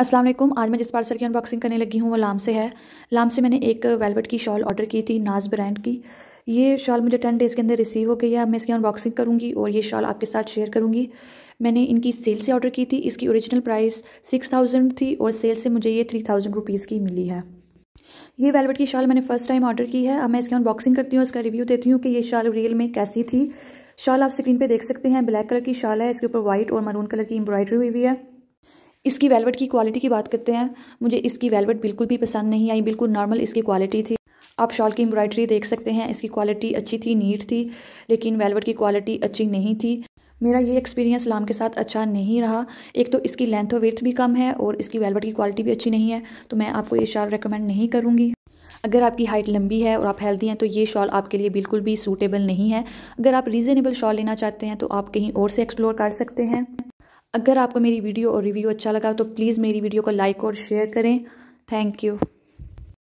अस्सलाम वालेकुम आज मैं जिस पार्सल की अनबॉक्सिंग करने लगी हूँ वो लाम से है लाम से मैंने एक वेलवेट की शॉल ऑर्डर की थी नाज ब्रांड की ये शॉल मुझे टेन डेज़ के अंदर रिसीव हो गई है मैं इसकी अनबॉक्सिंग करूँगी और ये शॉल आपके साथ शेयर करूँगी मैंने इनकी सेल से ऑर्डर की थी इसकी ओरिजिनल प्राइस सिक्स थाउजेंड थी और सेल से मुझे ये थ्री थाउजेंड रुपीज़ की मिली है ये वेलवेट की शॉल मैंने फर्स्ट टाइम ऑर्डर की है अब मैं इसकी अनबॉक्सिंग करती हूँ इसका रिव्यू देती हूँ कि ये शॉल रियल में कैसी थी शॉल आप स्क्रीन पर देख सकते हैं ब्लैक कलर की शॉल है इसके ऊपर वाइट और मरून कलर की एम्ब्रॉयडरी हुई हुई है इसकी वेलवेट की क्वालिटी की बात करते हैं मुझे इसकी वेलवेट बिल्कुल भी पसंद नहीं आई बिल्कुल नॉर्मल इसकी क्वालिटी थी आप शॉल की एम्ब्रॉयडरी देख सकते हैं इसकी क्वालिटी अच्छी थी नीट थी लेकिन वेलवेट की क्वालिटी अच्छी नहीं थी मेरा ये एक्सपीरियंस लाम के साथ अच्छा नहीं रहा एक तो इसकी लेंथ और वेथ भी कम है और इसकी वेलवेट की क्वालिटी भी अच्छी नहीं है तो मैं आपको ये शॉल रिकमेंड नहीं करूँगी अगर आपकी हाइट लंबी है और आप हेल्दी हैं तो ये शॉल आपके लिए बिल्कुल भी सूटेबल नहीं है अगर आप रीज़नेबल शॉल लेना चाहते हैं तो आप कहीं और से एक्सप्लोर कर सकते हैं अगर आपको मेरी वीडियो और रिव्यू अच्छा लगा तो प्लीज़ मेरी वीडियो को लाइक और शेयर करें थैंक यू